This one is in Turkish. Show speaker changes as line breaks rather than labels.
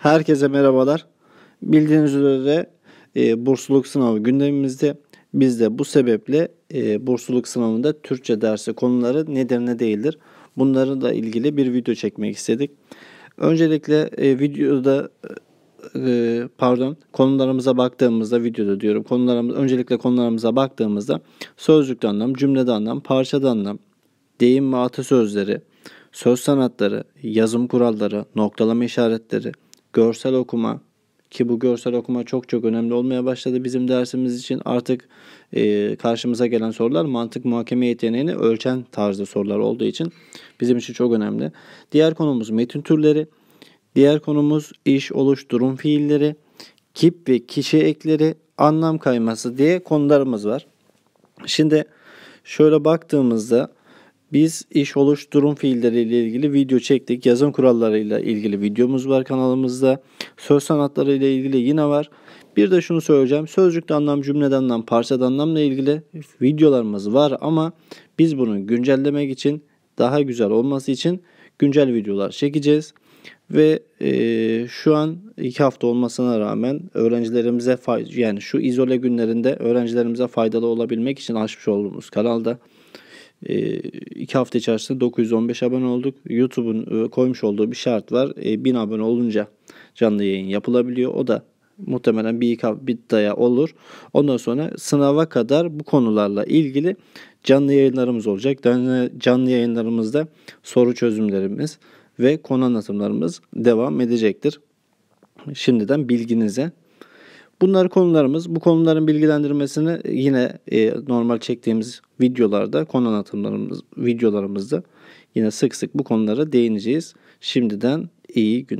Herkese merhabalar. Bildiğiniz üzere e, bursluluk sınavı gündemimizde. Biz de bu sebeple e, bursluluk sınavında Türkçe dersi konuları nedir ne değildir. Bunları da ilgili bir video çekmek istedik. Öncelikle e, videoda e, pardon konularımıza baktığımızda videoda diyorum konularımız öncelikle konularımıza baktığımızda sözlükte anlam, cümlede anlam, parçada anlam, deyim ve atasözleri, söz sanatları, yazım kuralları, noktalama işaretleri, görsel okuma ki bu görsel okuma çok çok önemli olmaya başladı bizim dersimiz için. Artık e, karşımıza gelen sorular mantık muhakeme yeteneğini ölçen tarzda sorular olduğu için bizim için çok önemli. Diğer konumuz metin türleri. Diğer konumuz iş, oluş, durum fiilleri, kip ve kişi ekleri, anlam kayması diye konularımız var. Şimdi şöyle baktığımızda biz iş oluş durum fiilleri ile ilgili video çektik. Yazım kurallarıyla ilgili videomuz var kanalımızda. Söz sanatları ile ilgili yine var. Bir de şunu söyleyeceğim. Sözcükte anlam, cümlede anlam, parçada anlamla ilgili videolarımız var ama biz bunu güncellemek için daha güzel olması için güncel videolar çekeceğiz. Ve e, şu an iki hafta olmasına rağmen öğrencilerimize yani şu izole günlerinde öğrencilerimize faydalı olabilmek için açmış olduğumuz kanalda 2 ee, hafta içerisinde 915 abone olduk. YouTube'un e, koymuş olduğu bir şart var. 1000 e, abone olunca canlı yayın yapılabiliyor. O da muhtemelen bir, ilk daya olur. Ondan sonra sınava kadar bu konularla ilgili canlı yayınlarımız olacak. Canlı yayınlarımızda soru çözümlerimiz ve konu anlatımlarımız devam edecektir. Şimdiden bilginize Bunlar konularımız. Bu konuların bilgilendirmesini yine e, normal çektiğimiz videolarda, konu anlatımlarımız, videolarımızda yine sık sık bu konulara değineceğiz. Şimdiden iyi günler.